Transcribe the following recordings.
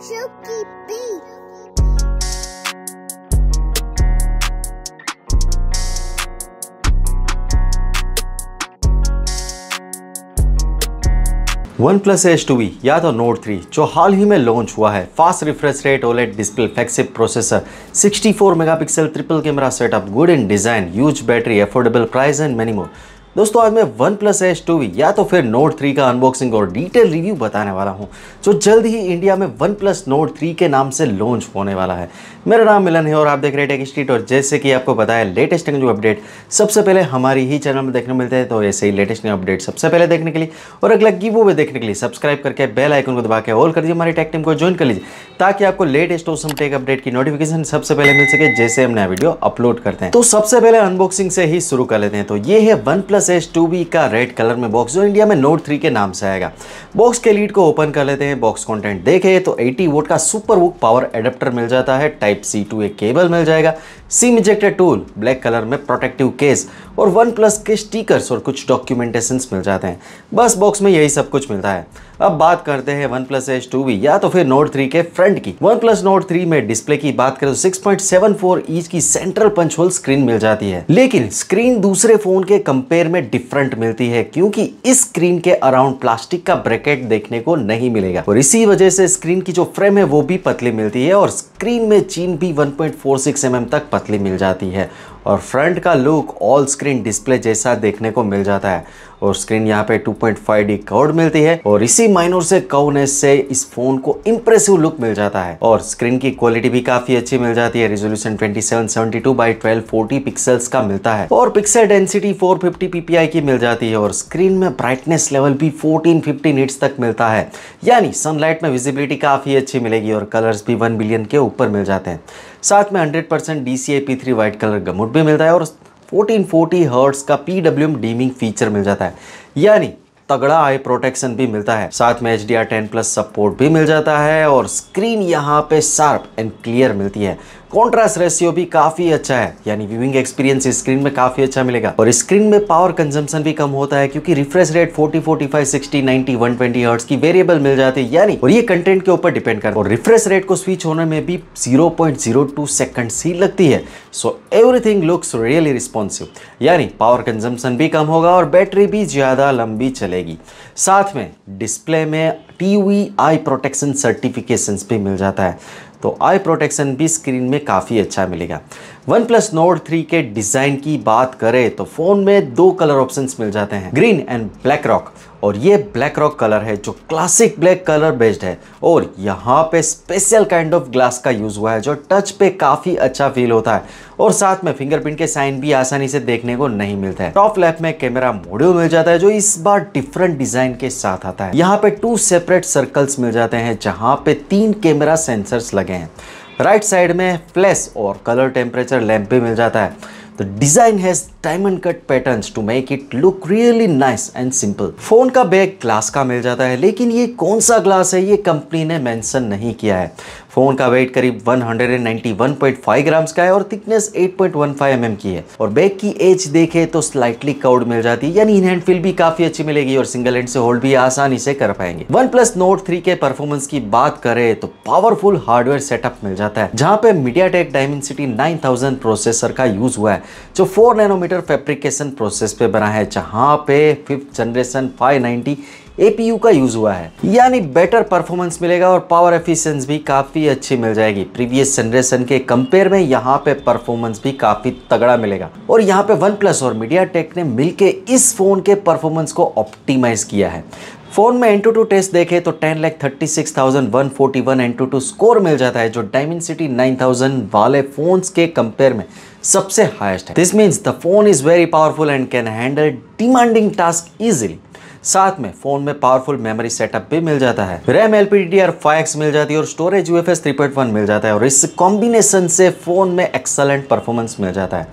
Chucky B. OnePlus h two या तो note three जो हाल ही में लॉन्च हुआ है fast refresh rate OLED display flagship processor 64 megapixel triple camera setup good in design use battery affordable price and many more दोस्तों आज मैं one OnePlus h two या तो फिर नोट थ्री का अनबॉक्सिंग और डिटेल रिव्यू बताने वाला हूं जो जल्द ही इंडिया में वन प्लस नोट थ्री के नाम से लॉन्च होने वाला है मेरा नाम मिलन है और आप देख रहे हैं टेक स्ट्रीट और जैसे कि आपको बताया लेटेस्ट न्यू अपडेट सबसे पहले हमारी ही चैनल में देखने मिलते हैं तो ऐसे ही लेटेस्ट न्यू अपडेट सबसे पहले देखने के लिए और अगला वो भी देखने के लिए सब्सक्राइब करके बेल आइकन को दबा के ऑल कर दिए हमारी टेक टीम को ज्वाइन कर लीजिए ताकि आपको लेटेस्ट और टेक अपडेट की नोटिफिकेशन सबसे पहले मिल सके जैसे हम नया वीडियो अपलोड करते हैं तो सबसे पहले अनबॉक्सिंग से ही शुरू कर लेते हैं तो ये है one OnePlus plus s two b का रेड कलर में बॉक्स जो इंडिया में नोट थ्री के नाम से आएगा बॉक्स के लीड को ओपन कर लेते हैं बॉक्स कंटेंट देखें तो 80 वोट का सुपर वुक पावर एडेप्टर मिल जाता है टाइप सी टू एक केबल मिल जाएगा sim ejected tool black colour में प्रोटेक्टिव केस और वन प्लस के स्टिकर्स और कुछ डॉक्यूमेंटेशन मिल जाते हैं बस बॉक्स में यही सब कुछ मिलता है अब बात करते हैं वन प्लस एच टू भी या तो फिर नोट थ्री के फ्रंट की वन प्लस नोट थ्री में डिस्प्ले की बात करें तो six point seven four inch की सेंट्रल पंच होल स्क्रीन मिल जाती है लेकिन स्क्रीन दूसरे फोन के कंपेयर में डिफरेंट मिलती है क्योंकि इस स्क्रीन के अराउंड प्लास्टिक का ब्रैकेट देखने को नहीं मिलेगा और इसी वजह से स्क्रीन की जो फ्रेम है वो भी पतली मिलती है और स्क्रीन में चीन भी वन पॉइंट mm तक पतली मिल जाती है और फ्रंट का लुक ऑल स्क्रीन डिस्प्ले जैसा देखने को मिल जाता है और स्क्रीन यहाँ पे 2.5 डी कर्व मिलती है और इसी माइनोर से कर्वनेस से इस फोन को इम्प्रेसिव लुक मिल जाता है और स्क्रीन की क्वालिटी भी काफी अच्छी मिल जाती है रेजोल्यूशन 2772 बाय 1240 पिक्सल्स का मिलता है और पिक्सल डेंसिटी 450 पीपीआई की मिल जाती है और स्क्रीन में ब्राइटनेस लेवल भी 1450 नीट्स तक मिलता है यानी सनलाइट में विजिबिलिटी काफी अच्छी मिलेगी और कलर्स भी वन बिलियन के ऊपर मिल जाते हैं साथ में 100% percent D C P three wide colour gamut भी मिलता है और 1440 फोर्टी हर्ट्स का P W M dimming feature मिल जाता है यानी तगड़ा आई प्रोटेक्शन भी मिलता है साथ में H D R ten plus support भी मिल जाता है और स्क्रीन यहाँ पे शार्प एंड क्लियर मिलती है कॉन्ट्रास्ट रेशियो भी काफी अच्छा है यानी व्यूइंग एक्सपीरियंस स्क्रीन में काफी अच्छा मिलेगा और स्क्रीन में पावर कंजम्पशन भी कम होता है क्योंकि रिफ्रेश रेट 40, 45, 60, 90, 120 हर्ट्ज की वेरिएबल मिल जाती है यानी और ये कंटेंट के ऊपर डिपेंड करता है और रिफ्रेश रेट को स्विच होने में भी 0.02 सेकंड ही लगती है so everything looks really responsive यानी पावर कंजम्पशन भी कम होगा और बैटरी भी ज़्यादा लंबी चलेगी साथ में डिस्प्ले में टी आई प्रोटेक्शन सर्टिफिकेशन भी मिल जाता है तो आई प्रोटेक्शन भी स्क्रीन में काफ़ी अच्छा मिलेगा वन प्लस नोट थ्री के डिज़ाइन की बात करें तो फ़ोन में दो कलर ऑप्शंस मिल जाते हैं ग्रीन एंड ब्लैक रॉक और ये ब्लैक रॉक कलर है जो क्लासिक ब्लैक कलर बेस्ड है और यहाँ पे स्पेशल काइंड ऑफ ग्लास का यूज़ हुआ है जो टच पे काफ़ी अच्छा फील होता है और साथ में फिंगरप्रिंट के साइन भी आसानी से देखने को नहीं मिलता है टॉप लेफ्ट में कैमरा मॉड्यूल मिल जाता है जो इस बार डिफरेंट डिजाइन के साथ आता है यहाँ पे टू सेपरेट सर्कल्स मिल जाते हैं जहाँ पे तीन कैमरा सेंसर्स लगे हैं राइट साइड में फ्लैश और कलर टेम्परेचर लैम्प भी मिल जाता है The design has diamond cut patterns to make it look really nice and simple. Phone का बैग glass का मिल जाता है लेकिन ये कौन सा glass है ये company ने mention नहीं किया है फ़ोन का वेट करीब 191.5 ग्राम्स का है और थिकनेस 8.15 mm की है और बैक की एज देखे तो स्लाइटली काउड मिल जाती है यानी इन हैंड फील भी काफ़ी अच्छी मिलेगी और सिंगल हैंड से होल्ड भी आसानी से कर पाएंगे वन प्लस नोट थ्री के परफॉर्मेंस की बात करें तो पावरफुल हार्डवेयर सेटअप मिल जाता है जहाँ पे मीडिया टेक डायमेंसिटी 9000 प्रोसेसर का यूज हुआ है जो फोर नैनोमीटर फेब्रिकेशन प्रोसेस पे बना है जहाँ पे फिफ्थ जनरेशन फाइव एपीयू का यूज़ हुआ है यानी बेटर परफॉर्मेंस मिलेगा और पावर एफिशिएंस भी काफ़ी अच्छी मिल जाएगी प्रीवियस जनरेशन के कंपेयर में यहाँ पे परफॉर्मेंस भी काफ़ी तगड़ा मिलेगा और यहाँ पे वन प्लस और मीडिया टेक ने मिलकर इस फ़ोन के परफॉर्मेंस को ऑप्टिमाइज़ किया है फोन में एंटू टू टेस्ट देखे तो ten lakh thirty six thousand one forty one AnTuTu score मिल जाता है जो डायमंड सिटी नाइन थाउजेंड वाले फोन्स के कंपेयर में सबसे हाईएस्ट है this means the phone is very powerful and can handle demanding task easily साथ में फोन में पावरफुल मेमोरी सेटअप भी मिल जाता है रैम एल पी मिल जाती है और स्टोरेज यू एफ मिल जाता है और इस कॉम्बिनेशन से फोन में एक्सलेंट परफॉर्मेंस मिल जाता है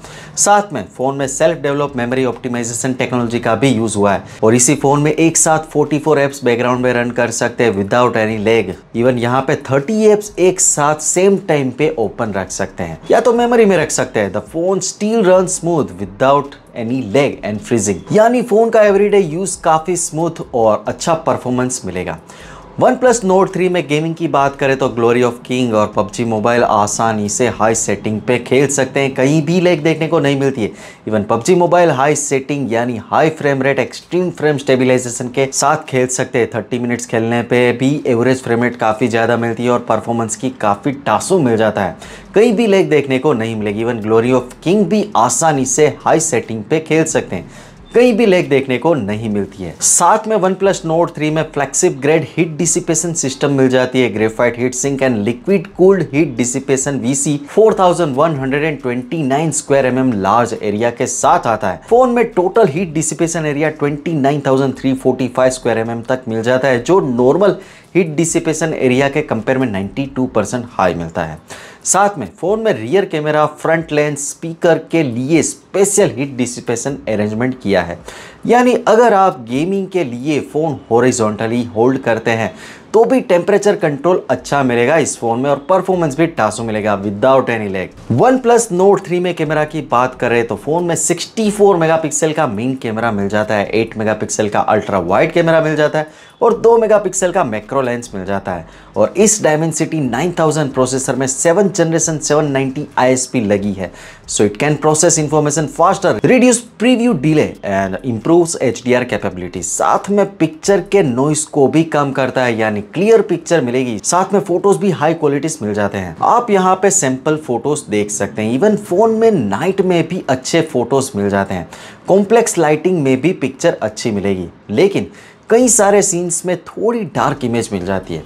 साथ में फोन में self develop memory optimisation technology का भी यूज हुआ है और इसी फोन में एक साथ 44 एप्स बैकग्राउंड में रन कर सकते हैं विदाउट एनी लेग इवन यहाँ पे 30 एप्स एक साथ सेम टाइम पे ओपन रख सकते हैं या तो मेमोरी में रख सकते हैं the phone still run smooth without any lag and freezing यानी फ़ोन का एवरीडे यूज़ काफ़ी स्मूथ और अच्छा परफॉर्मेंस मिलेगा वन प्लस नोट थ्री में गेमिंग की बात करें तो ग्लोरी ऑफ किंग और पबजी मोबाइल आसानी से हाई सेटिंग पे खेल सकते हैं कहीं भी लेग देखने को नहीं मिलती है even PUBG mobile high setting यानी high frame rate extreme frame stabilisation के साथ खेल सकते हैं थर्टी मिनट्स खेलने पे भी एवरेज फ्रेम रेट काफ़ी ज़्यादा मिलती है और परफॉर्मेंस की काफ़ी टासू मिल जाता है कहीं भी लेग देखने को नहीं मिलेगी इवन ग्लोरी ऑफ किंग भी आसानी से हाई सेटिंग पे खेल सकते हैं कहीं भी लेग देखने को नहीं मिलती है साथ में वन प्लस नोट थ्री में flagship grade heat dissipation system मिल जाती है graphite heat sink and liquid cooled heat dissipation VC 4129 square mm large area के साथ आता है फोन में total heat dissipation area 29,345 square mm तक मिल जाता है जो नॉर्मल हीट डिसिपेशन एरिया के कंपेयर में 92 परसेंट हाई मिलता है साथ में फ़ोन में rear camera front lens speaker के लिए स्पेशल हीट डिसिपेशन अरेंजमेंट किया है यानी अगर आप गेमिंग के लिए फ़ोन हॉरिजॉन्टली होल्ड करते हैं तो भी टेम्परेचर कंट्रोल अच्छा मिलेगा इस फ़ोन में और परफॉर्मेंस भी टासो मिलेगा without any lag one plus note three में कैमरा की बात करें तो फ़ोन में 64 मेगापिक्सल का मेन कैमरा मिल जाता है 8 मेगापिक्सल का अल्ट्रा वाइड कैमरा मिल जाता है और 2 मेगापिक्सल का मैक्रो लेंस मिल जाता है और इस डायमेंसिटी सिटी प्रोसेसर में सेवन जनरेशन सेवन नाइनटी लगी है so it can process information faster reduce preview delay and improve improves H D capability साथ में पिक्चर के नॉइस को भी कम करता है यानी क्लियर पिक्चर मिलेगी साथ में फोटोज भी हाई क्वालिटी मिल जाते हैं आप यहाँ पे सैंपल फोटोज देख सकते हैं इवन फोन में नाइट में भी अच्छे फोटोज मिल जाते हैं कॉम्प्लेक्स लाइटिंग में भी पिक्चर अच्छी मिलेगी लेकिन कई सारे सीन्स में थोड़ी डार्क इमेज मिल जाती है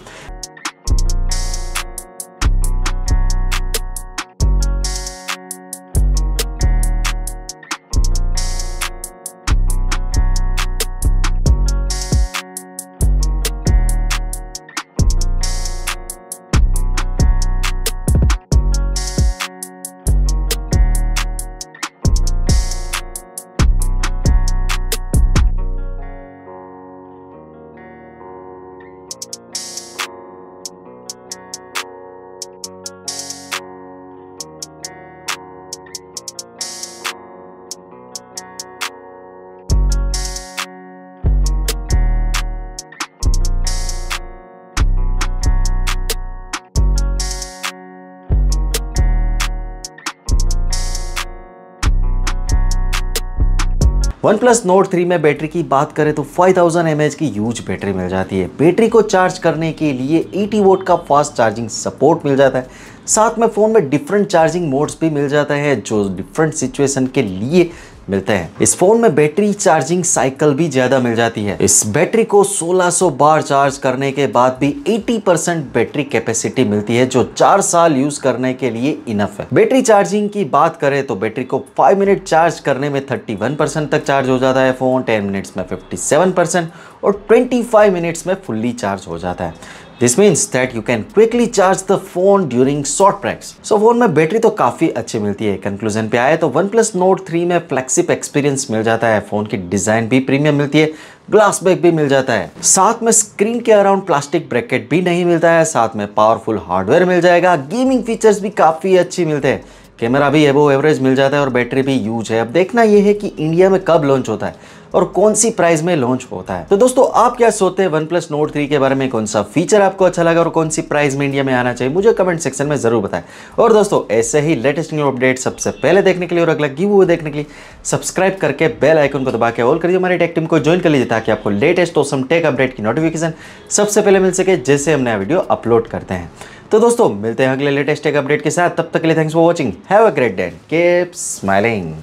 वन प्लस नोट थ्री में बैटरी की बात करें तो 5000 थाउजेंड की यूज बैटरी मिल जाती है बैटरी को चार्ज करने के लिए 80 वोट का फास्ट चार्जिंग सपोर्ट मिल जाता है साथ में फ़ोन में डिफरेंट चार्जिंग मोड्स भी मिल जाता है जो डिफरेंट सिचुएशन के लिए मिलते हैं इस फोन में बैटरी चार्जिंग साइकिल भी ज्यादा मिल जाती है इस बैटरी को 1600 बार चार्ज करने के बाद भी 80 परसेंट बैटरी कैपेसिटी मिलती है जो चार साल यूज करने के लिए इनफ है बैटरी चार्जिंग की बात करें तो बैटरी को 5 मिनट चार्ज करने में 31 परसेंट तक चार्ज हो जाता है फोन 10 मिनट्स में 57 परसेंट और 25 मिनट्स में फुल्ली चार्ज हो जाता है this means that you can quickly charge the phone during short breaks so phone में बैटरी तो काफी अच्छी मिलती है कंक्लूजन पे आए तो वन प्लस नोट थ्री में फ्लेक्सिप एक्सपीरियंस मिल जाता है फोन की डिजाइन भी प्रीमियम मिलती है ग्लास बैग भी मिल जाता है साथ में स्क्रीन के अराउंड प्लास्टिक ब्रैकेट भी नहीं मिलता है साथ में पावरफुल हार्डवेयर मिल जाएगा गेमिंग फीचर्स भी काफी अच्छी मिलते हैं कैमरा भी एबो एवरेज मिल जाता है और बैटरी भी यूज है अब देखना यह है कि इंडिया में कब लॉन्च होता है और कौन सी प्राइस में लॉन्च होता है तो दोस्तों आप क्या सोचते हैं वन प्लस नोट थ्री के बारे में कौन सा फीचर आपको अच्छा लगा और कौन सी प्राइस में इंडिया में आना चाहिए मुझे कमेंट सेक्शन में जरूर बताएं और दोस्तों ऐसे ही लेटेस्ट न्यू अपडेट सबसे पहले देखने के लिए और अगला गिव देखने के लिए सब्सक्राइब करके बेल आइकन को दबा के ऑल करिए हमारी टेक टीम को ज्वाइन कर लीजिए ताकि आपको लेटेस्ट औसम टेक अपडेट की नोटिफिकेशन सबसे पहले मिल सके जैसे हम नया वीडियो अपलोड करते हैं तो दोस्तों मिलते हैं अगले लेटेस्ट टेक अपडेट के साथ तब तक के लिए thanks for watching have a great day keep smiling